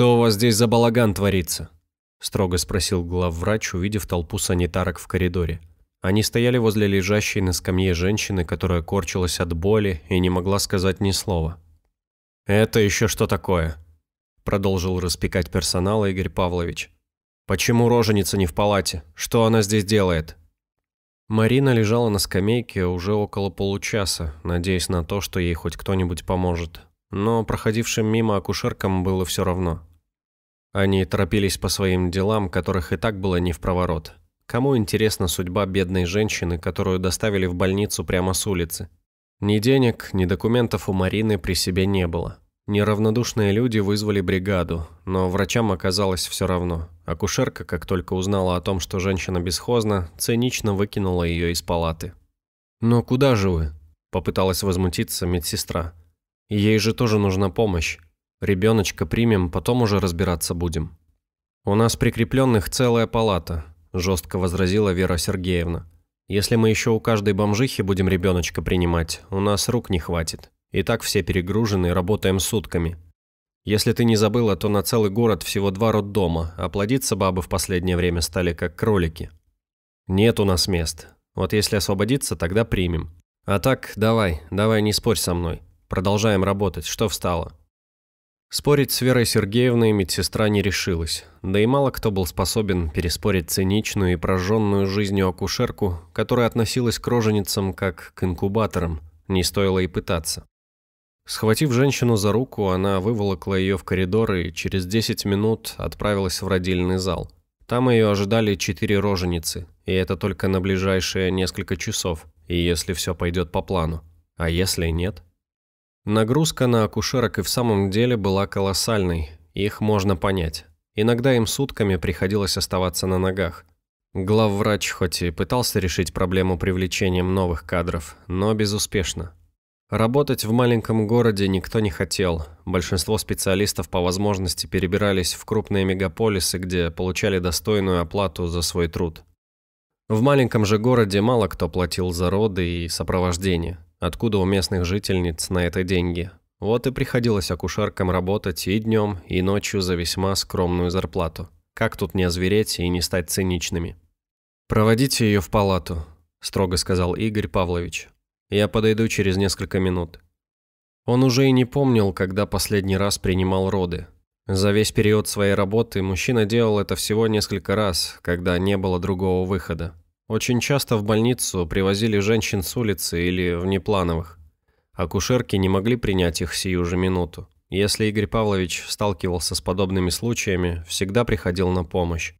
«Что у вас здесь за балаган творится?» – строго спросил главврач, увидев толпу санитарок в коридоре. Они стояли возле лежащей на скамье женщины, которая корчилась от боли и не могла сказать ни слова. «Это еще что такое?» – продолжил распекать персонала Игорь Павлович. «Почему роженица не в палате? Что она здесь делает?» Марина лежала на скамейке уже около получаса, надеясь на то, что ей хоть кто-нибудь поможет. Но проходившим мимо акушеркам было все равно. Они торопились по своим делам, которых и так было не в проворот. Кому интересна судьба бедной женщины, которую доставили в больницу прямо с улицы? Ни денег, ни документов у Марины при себе не было. Неравнодушные люди вызвали бригаду, но врачам оказалось все равно. Акушерка, как только узнала о том, что женщина бесхозна, цинично выкинула ее из палаты. «Но куда же вы?» – попыталась возмутиться медсестра. «Ей же тоже нужна помощь. Ребеночка примем, потом уже разбираться будем». «У нас прикрепленных целая палата», – жестко возразила Вера Сергеевна. «Если мы еще у каждой бомжихи будем ребеночка принимать, у нас рук не хватит. И так все перегружены, работаем сутками. Если ты не забыла, то на целый город всего два роддома, а плодиться бабы в последнее время стали как кролики. Нет у нас мест. Вот если освободиться, тогда примем. А так, давай, давай, не спорь со мной. Продолжаем работать, что встало?» Спорить с Верой Сергеевной медсестра не решилась, да и мало кто был способен переспорить циничную и прожженную жизнью акушерку, которая относилась к роженицам как к инкубаторам, не стоило и пытаться. Схватив женщину за руку, она выволокла ее в коридор и через 10 минут отправилась в родильный зал. Там ее ожидали четыре роженицы, и это только на ближайшие несколько часов, и если все пойдет по плану. А если нет – Нагрузка на акушерок и в самом деле была колоссальной, их можно понять. Иногда им сутками приходилось оставаться на ногах. Главврач хоть и пытался решить проблему привлечением новых кадров, но безуспешно. Работать в маленьком городе никто не хотел. Большинство специалистов по возможности перебирались в крупные мегаполисы, где получали достойную оплату за свой труд. В маленьком же городе мало кто платил за роды и сопровождение. Откуда у местных жительниц на это деньги? Вот и приходилось акушеркам работать и днем, и ночью за весьма скромную зарплату. Как тут не озвереть и не стать циничными? «Проводите ее в палату», – строго сказал Игорь Павлович. «Я подойду через несколько минут». Он уже и не помнил, когда последний раз принимал роды. За весь период своей работы мужчина делал это всего несколько раз, когда не было другого выхода. Очень часто в больницу привозили женщин с улицы или внеплановых. Акушерки не могли принять их сию же минуту. Если Игорь Павлович сталкивался с подобными случаями, всегда приходил на помощь.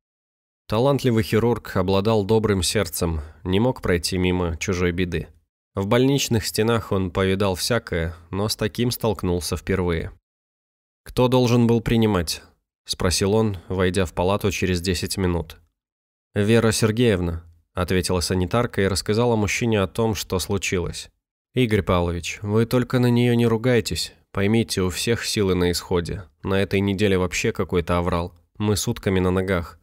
Талантливый хирург обладал добрым сердцем, не мог пройти мимо чужой беды. В больничных стенах он повидал всякое, но с таким столкнулся впервые. «Кто должен был принимать?» – спросил он, войдя в палату через 10 минут. «Вера Сергеевна», – ответила санитарка и рассказала мужчине о том, что случилось. «Игорь Павлович, вы только на нее не ругайтесь. Поймите, у всех силы на исходе. На этой неделе вообще какой-то оврал. Мы сутками на ногах.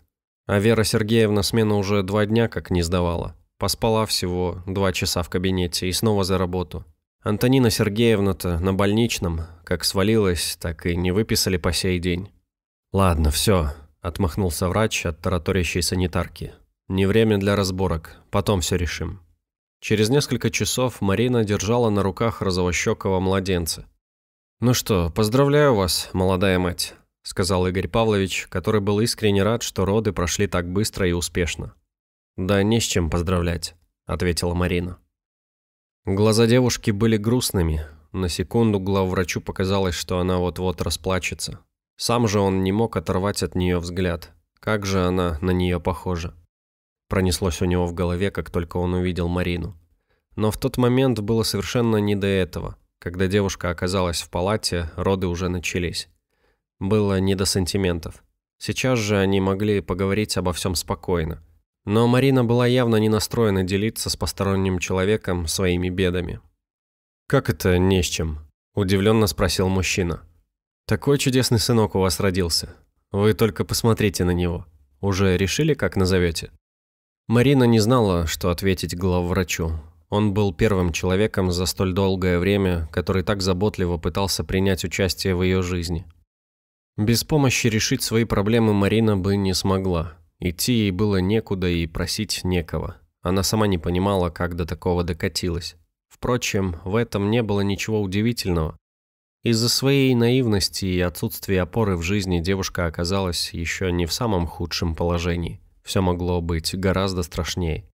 А Вера Сергеевна смену уже два дня как не сдавала. Поспала всего два часа в кабинете и снова за работу. Антонина Сергеевна-то на больничном, как свалилась, так и не выписали по сей день. «Ладно, все», – отмахнулся врач от тараторящей санитарки. Не время для разборок, потом все решим. Через несколько часов Марина держала на руках розовощекого младенца. «Ну что, поздравляю вас, молодая мать», – сказал Игорь Павлович, который был искренне рад, что роды прошли так быстро и успешно. «Да не с чем поздравлять», – ответила Марина. Глаза девушки были грустными. На секунду главврачу показалось, что она вот-вот расплачется. Сам же он не мог оторвать от нее взгляд. Как же она на нее похожа. Пронеслось у него в голове, как только он увидел Марину. Но в тот момент было совершенно не до этого. Когда девушка оказалась в палате, роды уже начались. Было не до сантиментов. Сейчас же они могли поговорить обо всем спокойно. Но Марина была явно не настроена делиться с посторонним человеком своими бедами. «Как это не с чем?» – удивленно спросил мужчина. «Такой чудесный сынок у вас родился. Вы только посмотрите на него. Уже решили, как назовете?» Марина не знала, что ответить главврачу. Он был первым человеком за столь долгое время, который так заботливо пытался принять участие в ее жизни. Без помощи решить свои проблемы Марина бы не смогла. Идти ей было некуда и просить некого. Она сама не понимала, как до такого докатилась. Впрочем, в этом не было ничего удивительного. Из-за своей наивности и отсутствия опоры в жизни девушка оказалась еще не в самом худшем положении. Все могло быть гораздо страшнее,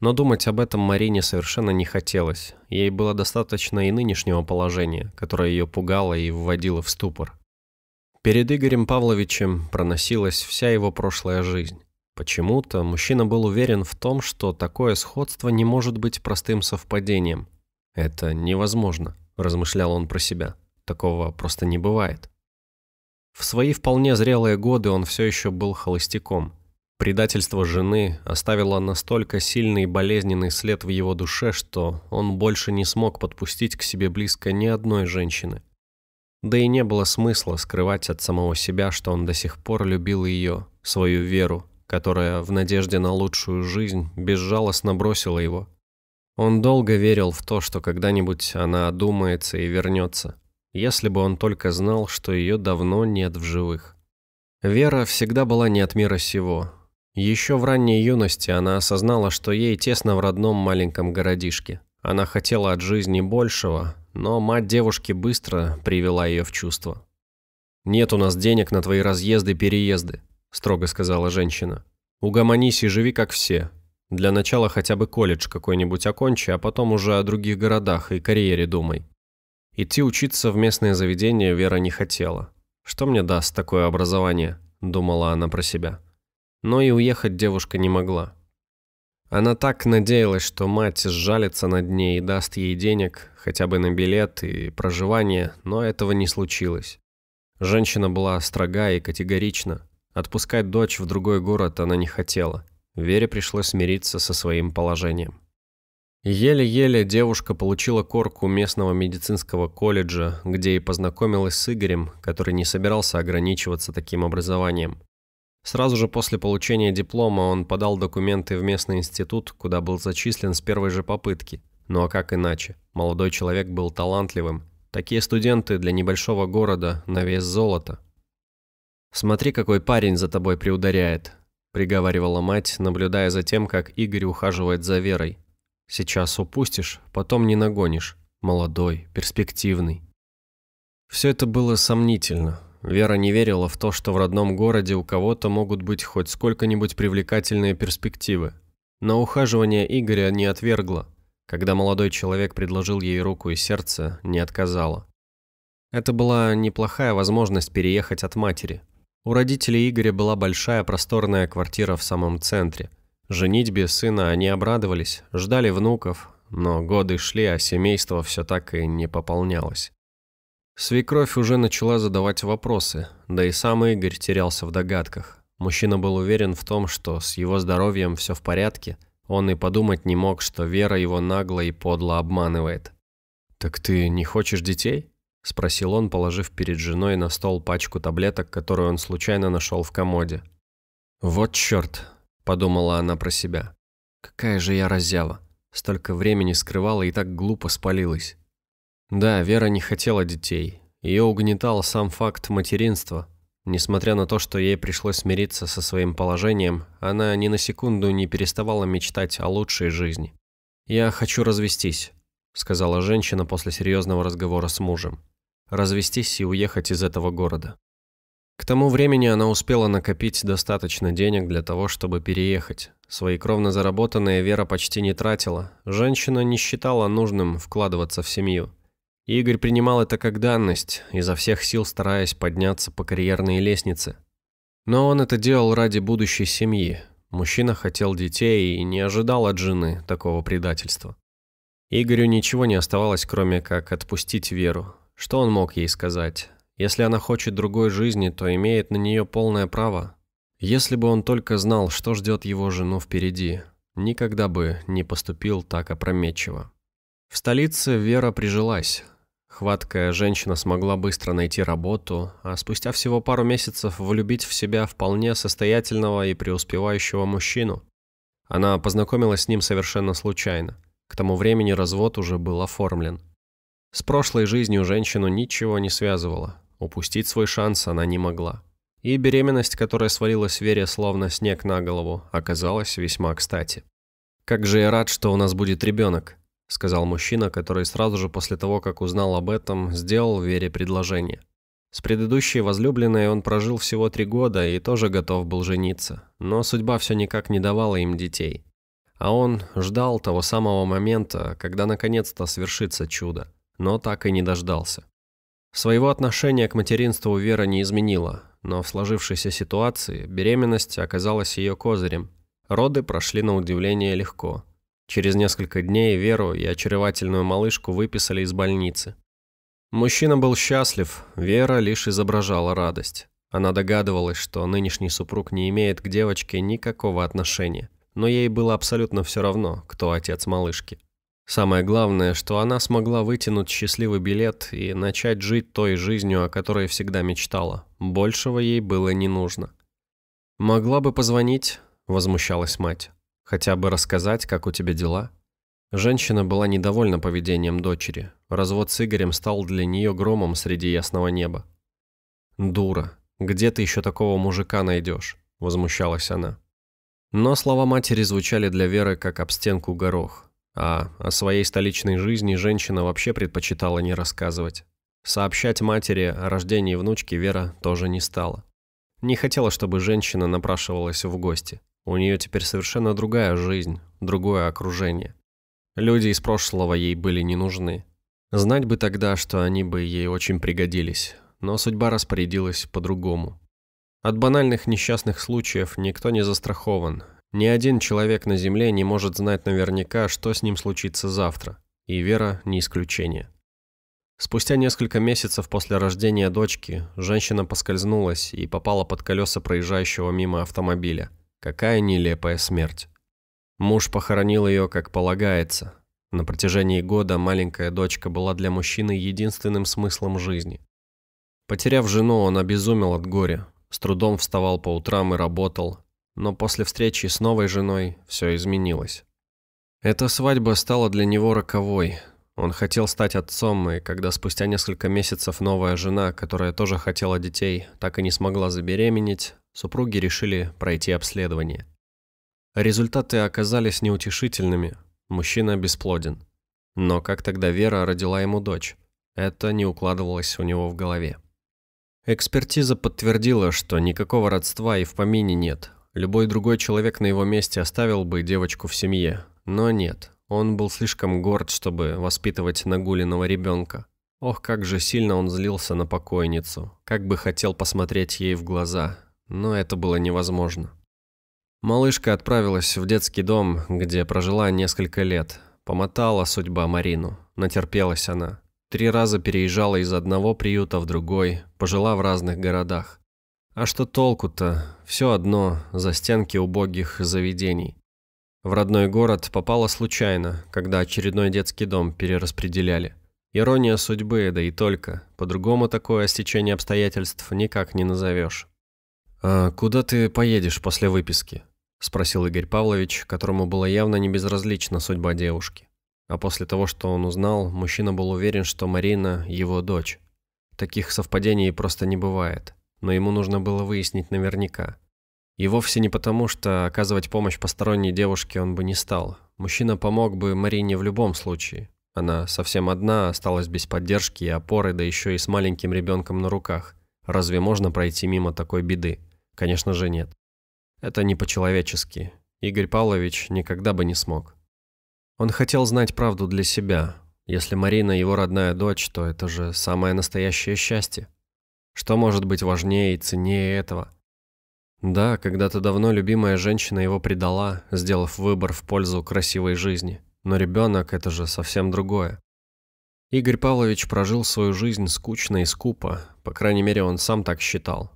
Но думать об этом Марине совершенно не хотелось. Ей было достаточно и нынешнего положения, которое ее пугало и вводило в ступор. Перед Игорем Павловичем проносилась вся его прошлая жизнь. Почему-то мужчина был уверен в том, что такое сходство не может быть простым совпадением. «Это невозможно», – размышлял он про себя. «Такого просто не бывает». В свои вполне зрелые годы он все еще был холостяком – Предательство жены оставило настолько сильный и болезненный след в его душе, что он больше не смог подпустить к себе близко ни одной женщины. Да и не было смысла скрывать от самого себя, что он до сих пор любил ее, свою веру, которая в надежде на лучшую жизнь безжалостно бросила его. Он долго верил в то, что когда-нибудь она одумается и вернется, если бы он только знал, что ее давно нет в живых. Вера всегда была не от мира сего, еще в ранней юности она осознала, что ей тесно в родном маленьком городишке. Она хотела от жизни большего, но мать девушки быстро привела ее в чувство. «Нет у нас денег на твои разъезды-переезды», – строго сказала женщина. «Угомонись и живи как все. Для начала хотя бы колледж какой-нибудь окончи, а потом уже о других городах и карьере думай». Идти учиться в местное заведение Вера не хотела. «Что мне даст такое образование?» – думала она про себя но и уехать девушка не могла. Она так надеялась, что мать сжалится над ней и даст ей денег, хотя бы на билет и проживание, но этого не случилось. Женщина была строга и категорична. Отпускать дочь в другой город она не хотела. Вере пришлось смириться со своим положением. Еле-еле девушка получила корку местного медицинского колледжа, где и познакомилась с Игорем, который не собирался ограничиваться таким образованием. Сразу же после получения диплома он подал документы в местный институт, куда был зачислен с первой же попытки. Ну а как иначе? Молодой человек был талантливым. Такие студенты для небольшого города на вес золота. «Смотри, какой парень за тобой приударяет», – приговаривала мать, наблюдая за тем, как Игорь ухаживает за Верой. «Сейчас упустишь, потом не нагонишь. Молодой, перспективный». Все это было сомнительно. Вера не верила в то, что в родном городе у кого-то могут быть хоть сколько-нибудь привлекательные перспективы. Но ухаживание Игоря не отвергла. Когда молодой человек предложил ей руку и сердце, не отказала. Это была неплохая возможность переехать от матери. У родителей Игоря была большая просторная квартира в самом центре. Женитьбе сына они обрадовались, ждали внуков, но годы шли, а семейство все так и не пополнялось. Свекровь уже начала задавать вопросы, да и сам Игорь терялся в догадках. Мужчина был уверен в том, что с его здоровьем все в порядке, он и подумать не мог, что Вера его нагло и подло обманывает. «Так ты не хочешь детей?» – спросил он, положив перед женой на стол пачку таблеток, которую он случайно нашел в комоде. «Вот черт!» – подумала она про себя. «Какая же я разява! Столько времени скрывала и так глупо спалилась!» Да, Вера не хотела детей. Ее угнетал сам факт материнства. Несмотря на то, что ей пришлось смириться со своим положением, она ни на секунду не переставала мечтать о лучшей жизни. «Я хочу развестись», – сказала женщина после серьезного разговора с мужем. «Развестись и уехать из этого города». К тому времени она успела накопить достаточно денег для того, чтобы переехать. Свои кровно заработанные Вера почти не тратила. Женщина не считала нужным вкладываться в семью. Игорь принимал это как данность, изо всех сил стараясь подняться по карьерной лестнице. Но он это делал ради будущей семьи. Мужчина хотел детей и не ожидал от жены такого предательства. Игорю ничего не оставалось, кроме как отпустить Веру. Что он мог ей сказать? Если она хочет другой жизни, то имеет на нее полное право. Если бы он только знал, что ждет его жену впереди, никогда бы не поступил так опрометчиво. В столице Вера прижилась, Хваткая женщина смогла быстро найти работу, а спустя всего пару месяцев влюбить в себя вполне состоятельного и преуспевающего мужчину. Она познакомилась с ним совершенно случайно. К тому времени развод уже был оформлен. С прошлой жизнью женщину ничего не связывало. Упустить свой шанс она не могла. И беременность, которая свалилась Вере словно снег на голову, оказалась весьма кстати. «Как же я рад, что у нас будет ребенок», — сказал мужчина, который сразу же после того, как узнал об этом, сделал Вере предложение. С предыдущей возлюбленной он прожил всего три года и тоже готов был жениться, но судьба все никак не давала им детей. А он ждал того самого момента, когда наконец-то свершится чудо, но так и не дождался. Своего отношения к материнству Вера не изменила, но в сложившейся ситуации беременность оказалась ее козырем. Роды прошли на удивление легко – Через несколько дней Веру и очаровательную малышку выписали из больницы. Мужчина был счастлив, Вера лишь изображала радость. Она догадывалась, что нынешний супруг не имеет к девочке никакого отношения, но ей было абсолютно все равно, кто отец малышки. Самое главное, что она смогла вытянуть счастливый билет и начать жить той жизнью, о которой всегда мечтала. Большего ей было не нужно. «Могла бы позвонить», – возмущалась мать. Хотя бы рассказать, как у тебя дела?» Женщина была недовольна поведением дочери. Развод с Игорем стал для нее громом среди ясного неба. «Дура, где ты еще такого мужика найдешь?» – возмущалась она. Но слова матери звучали для Веры как об стенку горох. А о своей столичной жизни женщина вообще предпочитала не рассказывать. Сообщать матери о рождении внучки Вера тоже не стала. Не хотела, чтобы женщина напрашивалась в гости. У нее теперь совершенно другая жизнь, другое окружение. Люди из прошлого ей были не нужны. Знать бы тогда, что они бы ей очень пригодились, но судьба распорядилась по-другому. От банальных несчастных случаев никто не застрахован. Ни один человек на Земле не может знать наверняка, что с ним случится завтра, и Вера не исключение. Спустя несколько месяцев после рождения дочки женщина поскользнулась и попала под колеса проезжающего мимо автомобиля – Какая нелепая смерть. Муж похоронил ее, как полагается. На протяжении года маленькая дочка была для мужчины единственным смыслом жизни. Потеряв жену, он обезумел от горя, с трудом вставал по утрам и работал, но после встречи с новой женой все изменилось. Эта свадьба стала для него роковой. Он хотел стать отцом, и когда спустя несколько месяцев новая жена, которая тоже хотела детей, так и не смогла забеременеть, супруги решили пройти обследование. Результаты оказались неутешительными, мужчина бесплоден. Но как тогда Вера родила ему дочь? Это не укладывалось у него в голове. Экспертиза подтвердила, что никакого родства и в помине нет. Любой другой человек на его месте оставил бы девочку в семье. Но нет, он был слишком горд, чтобы воспитывать нагуленного ребенка. Ох, как же сильно он злился на покойницу, как бы хотел посмотреть ей в глаза, но это было невозможно. Малышка отправилась в детский дом, где прожила несколько лет. Помотала судьба Марину, натерпелась она. Три раза переезжала из одного приюта в другой, пожила в разных городах. А что толку-то? Все одно, за стенки убогих заведений. В родной город попала случайно, когда очередной детский дом перераспределяли. Ирония судьбы, да и только. По-другому такое стечение обстоятельств никак не назовешь. «А куда ты поедешь после выписки?» – спросил Игорь Павлович, которому была явно не безразлична судьба девушки. А после того, что он узнал, мужчина был уверен, что Марина – его дочь. Таких совпадений просто не бывает, но ему нужно было выяснить наверняка. И вовсе не потому, что оказывать помощь посторонней девушке он бы не стал. Мужчина помог бы Марине в любом случае. Она совсем одна, осталась без поддержки и опоры, да еще и с маленьким ребенком на руках. Разве можно пройти мимо такой беды? Конечно же, нет. Это не по-человечески. Игорь Павлович никогда бы не смог. Он хотел знать правду для себя. Если Марина его родная дочь, то это же самое настоящее счастье. Что может быть важнее и ценнее этого? Да, когда-то давно любимая женщина его предала, сделав выбор в пользу красивой жизни. Но ребенок – это же совсем другое. Игорь Павлович прожил свою жизнь скучно и скупо, по крайней мере, он сам так считал.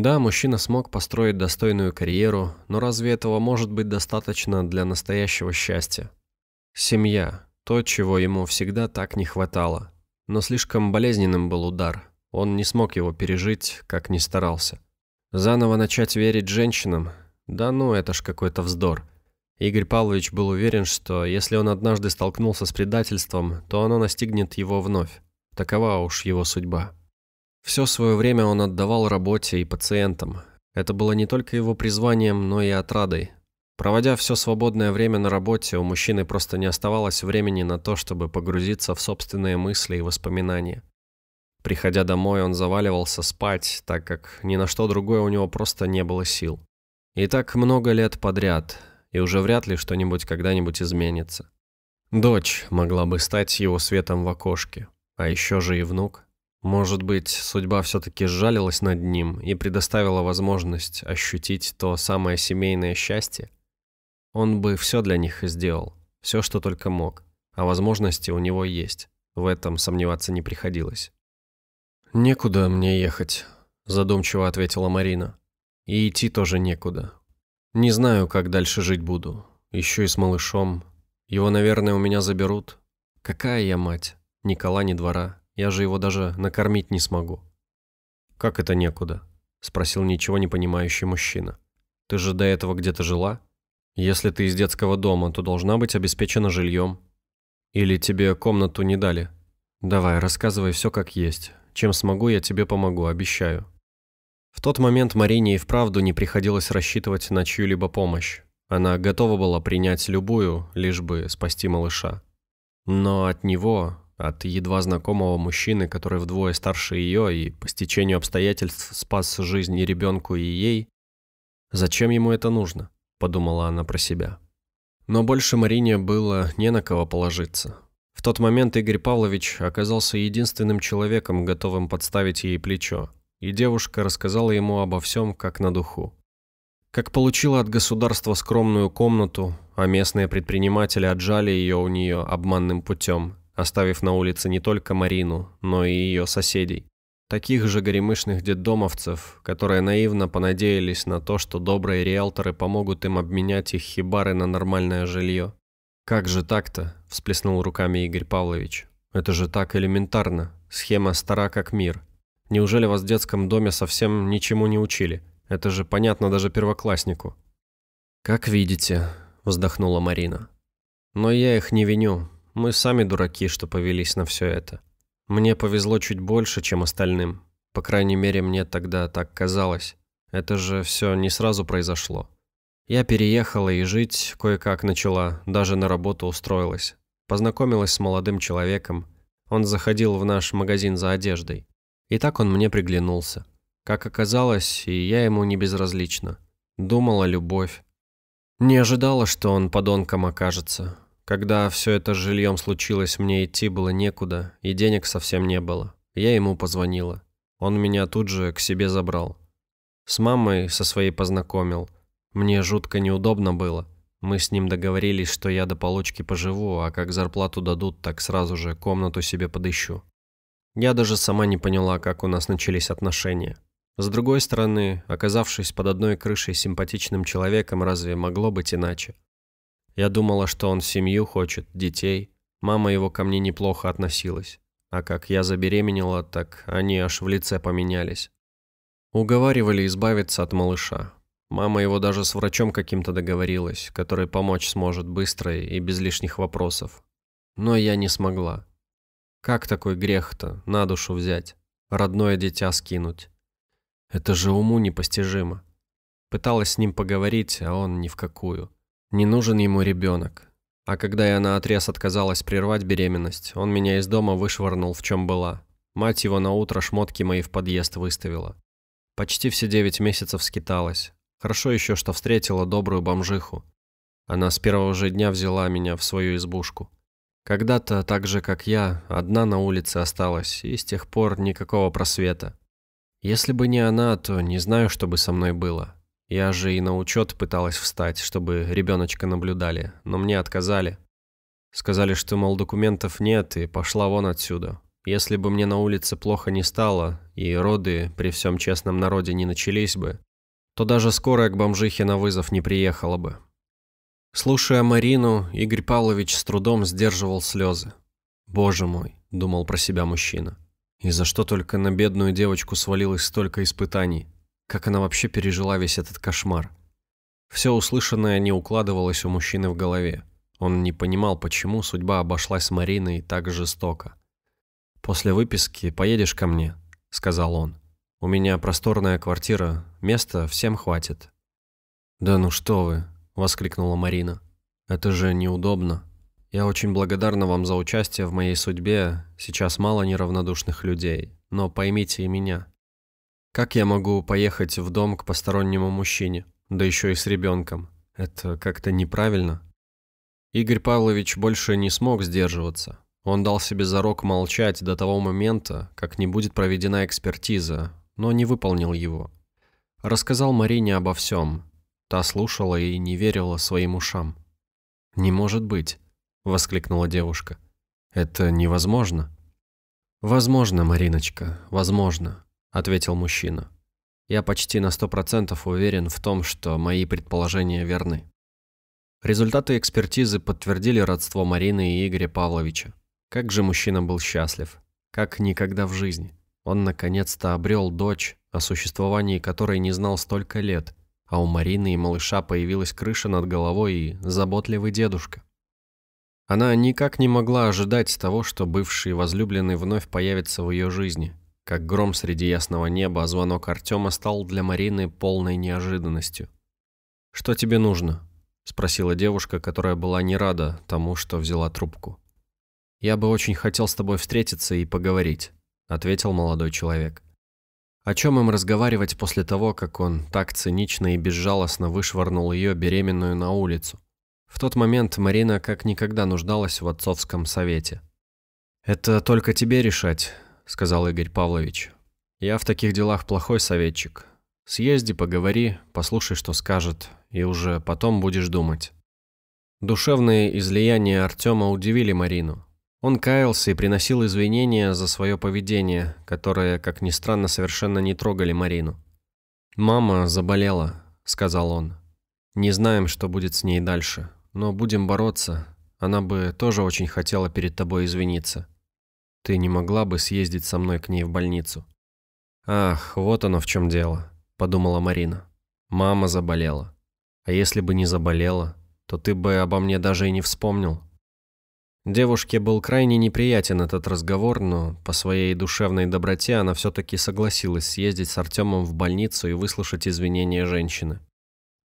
Да, мужчина смог построить достойную карьеру, но разве этого может быть достаточно для настоящего счастья? Семья – то, чего ему всегда так не хватало. Но слишком болезненным был удар. Он не смог его пережить, как ни старался. Заново начать верить женщинам? Да ну, это ж какой-то вздор. Игорь Павлович был уверен, что если он однажды столкнулся с предательством, то оно настигнет его вновь. Такова уж его судьба. Все свое время он отдавал работе и пациентам. Это было не только его призванием, но и отрадой. Проводя все свободное время на работе, у мужчины просто не оставалось времени на то, чтобы погрузиться в собственные мысли и воспоминания. Приходя домой, он заваливался спать, так как ни на что другое у него просто не было сил. И так много лет подряд, и уже вряд ли что-нибудь когда-нибудь изменится. Дочь могла бы стать его светом в окошке, а еще же и внук – может быть, судьба все-таки сжалилась над ним и предоставила возможность ощутить то самое семейное счастье? Он бы все для них сделал, все, что только мог, а возможности у него есть, в этом сомневаться не приходилось. «Некуда мне ехать», – задумчиво ответила Марина. «И идти тоже некуда. Не знаю, как дальше жить буду, еще и с малышом. Его, наверное, у меня заберут. Какая я мать, Никола кола, ни двора». Я же его даже накормить не смогу». «Как это некуда?» – спросил ничего не понимающий мужчина. «Ты же до этого где-то жила? Если ты из детского дома, то должна быть обеспечена жильем. Или тебе комнату не дали? Давай, рассказывай все как есть. Чем смогу, я тебе помогу, обещаю». В тот момент Марине и вправду не приходилось рассчитывать на чью-либо помощь. Она готова была принять любую, лишь бы спасти малыша. Но от него, от едва знакомого мужчины, который вдвое старше ее и по стечению обстоятельств спас жизнь и ребенку, и ей. «Зачем ему это нужно?» – подумала она про себя. Но больше Марине было не на кого положиться. В тот момент Игорь Павлович оказался единственным человеком, готовым подставить ей плечо, и девушка рассказала ему обо всем как на духу. Как получила от государства скромную комнату, а местные предприниматели отжали ее у нее обманным путем, оставив на улице не только Марину, но и ее соседей. Таких же горемышных детдомовцев, которые наивно понадеялись на то, что добрые риэлторы помогут им обменять их хибары на нормальное жилье. «Как же так-то?» – всплеснул руками Игорь Павлович. «Это же так элементарно. Схема стара как мир. Неужели вас в детском доме совсем ничему не учили? Это же понятно даже первокласснику». «Как видите», – вздохнула Марина. «Но я их не виню. Мы сами дураки, что повелись на все это. Мне повезло чуть больше, чем остальным. По крайней мере, мне тогда так казалось. Это же все не сразу произошло. Я переехала и жить кое-как начала, даже на работу устроилась. Познакомилась с молодым человеком. Он заходил в наш магазин за одеждой. И так он мне приглянулся. Как оказалось, и я ему не безразлична. Думала любовь. Не ожидала, что он подонком окажется. Когда все это с жильем случилось, мне идти было некуда, и денег совсем не было. Я ему позвонила. Он меня тут же к себе забрал. С мамой со своей познакомил. Мне жутко неудобно было. Мы с ним договорились, что я до получки поживу, а как зарплату дадут, так сразу же комнату себе подыщу. Я даже сама не поняла, как у нас начались отношения. С другой стороны, оказавшись под одной крышей с симпатичным человеком, разве могло быть иначе? Я думала, что он семью хочет, детей. Мама его ко мне неплохо относилась. А как я забеременела, так они аж в лице поменялись. Уговаривали избавиться от малыша. Мама его даже с врачом каким-то договорилась, который помочь сможет быстро и без лишних вопросов. Но я не смогла. Как такой грех-то на душу взять? Родное дитя скинуть? Это же уму непостижимо. Пыталась с ним поговорить, а он ни в какую. Не нужен ему ребенок. А когда я на отрез отказалась прервать беременность, он меня из дома вышвырнул, в чем была. Мать его на утро шмотки мои в подъезд выставила. Почти все девять месяцев скиталась. Хорошо еще, что встретила добрую бомжиху. Она с первого же дня взяла меня в свою избушку. Когда-то, так же как я, одна на улице осталась, и с тех пор никакого просвета. Если бы не она, то не знаю, что бы со мной было. Я же и на учет пыталась встать, чтобы ребеночка наблюдали, но мне отказали. Сказали, что, мол, документов нет, и пошла вон отсюда. Если бы мне на улице плохо не стало, и роды при всем честном народе не начались бы, то даже скорая к бомжихе на вызов не приехала бы. Слушая Марину, Игорь Павлович с трудом сдерживал слезы. «Боже мой», — думал про себя мужчина, — «и за что только на бедную девочку свалилось столько испытаний?» Как она вообще пережила весь этот кошмар? Все услышанное не укладывалось у мужчины в голове. Он не понимал, почему судьба обошлась с Мариной так жестоко. «После выписки поедешь ко мне», — сказал он. «У меня просторная квартира, места всем хватит». «Да ну что вы!» — воскликнула Марина. «Это же неудобно. Я очень благодарна вам за участие в моей судьбе. Сейчас мало неравнодушных людей, но поймите и меня. Как я могу поехать в дом к постороннему мужчине, да еще и с ребенком? Это как-то неправильно. Игорь Павлович больше не смог сдерживаться. Он дал себе зарок молчать до того момента, как не будет проведена экспертиза, но не выполнил его. Рассказал Марине обо всем. Та слушала и не верила своим ушам. «Не может быть!» – воскликнула девушка. «Это невозможно!» «Возможно, Мариночка, возможно!» ответил мужчина. Я почти на сто процентов уверен в том, что мои предположения верны. Результаты экспертизы подтвердили родство Марины и Игоря Павловича. Как же мужчина был счастлив. Как никогда в жизни. Он наконец-то обрел дочь, о существовании которой не знал столько лет, а у Марины и малыша появилась крыша над головой и заботливый дедушка. Она никак не могла ожидать того, что бывший возлюбленный вновь появится в ее жизни – как гром среди ясного неба, звонок Артема стал для Марины полной неожиданностью. «Что тебе нужно?» – спросила девушка, которая была не рада тому, что взяла трубку. «Я бы очень хотел с тобой встретиться и поговорить», – ответил молодой человек. О чем им разговаривать после того, как он так цинично и безжалостно вышвырнул ее беременную на улицу? В тот момент Марина как никогда нуждалась в отцовском совете. «Это только тебе решать», сказал Игорь Павлович. «Я в таких делах плохой советчик. Съезди, поговори, послушай, что скажет, и уже потом будешь думать». Душевные излияния Артема удивили Марину. Он каялся и приносил извинения за свое поведение, которое, как ни странно, совершенно не трогали Марину. «Мама заболела», — сказал он. «Не знаем, что будет с ней дальше, но будем бороться. Она бы тоже очень хотела перед тобой извиниться». Ты не могла бы съездить со мной к ней в больницу? Ах, вот оно в чем дело, подумала Марина. Мама заболела. А если бы не заболела, то ты бы обо мне даже и не вспомнил. Девушке был крайне неприятен этот разговор, но по своей душевной доброте она все-таки согласилась съездить с Артемом в больницу и выслушать извинения женщины.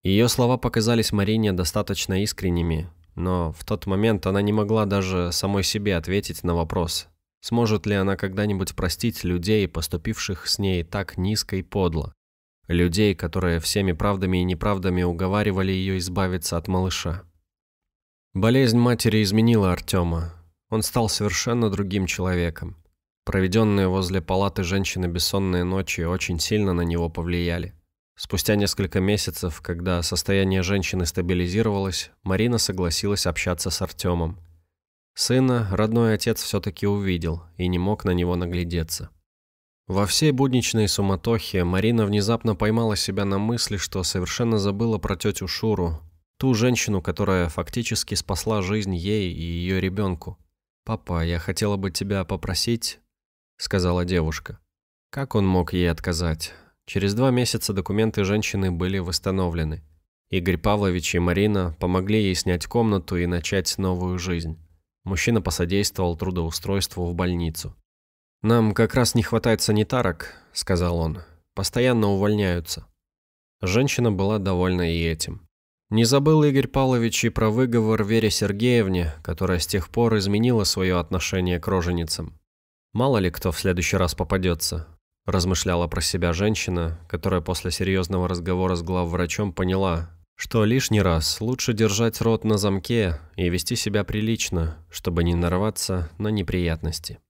Ее слова показались Марине достаточно искренними, но в тот момент она не могла даже самой себе ответить на вопрос, Сможет ли она когда-нибудь простить людей, поступивших с ней так низко и подло? Людей, которые всеми правдами и неправдами уговаривали ее избавиться от малыша. Болезнь матери изменила Артема. Он стал совершенно другим человеком. Проведенные возле палаты женщины бессонные ночи очень сильно на него повлияли. Спустя несколько месяцев, когда состояние женщины стабилизировалось, Марина согласилась общаться с Артемом – Сына родной отец все-таки увидел и не мог на него наглядеться. Во всей будничной суматохе Марина внезапно поймала себя на мысли, что совершенно забыла про тетю Шуру, ту женщину, которая фактически спасла жизнь ей и ее ребенку. «Папа, я хотела бы тебя попросить», — сказала девушка. Как он мог ей отказать? Через два месяца документы женщины были восстановлены. Игорь Павлович и Марина помогли ей снять комнату и начать новую жизнь. Мужчина посодействовал трудоустройству в больницу. «Нам как раз не хватает санитарок», — сказал он. «Постоянно увольняются». Женщина была довольна и этим. Не забыл Игорь Павлович и про выговор Вере Сергеевне, которая с тех пор изменила свое отношение к роженицам. «Мало ли кто в следующий раз попадется», – размышляла про себя женщина, которая после серьезного разговора с главврачом поняла, что лишний раз лучше держать рот на замке и вести себя прилично, чтобы не нарваться на неприятности.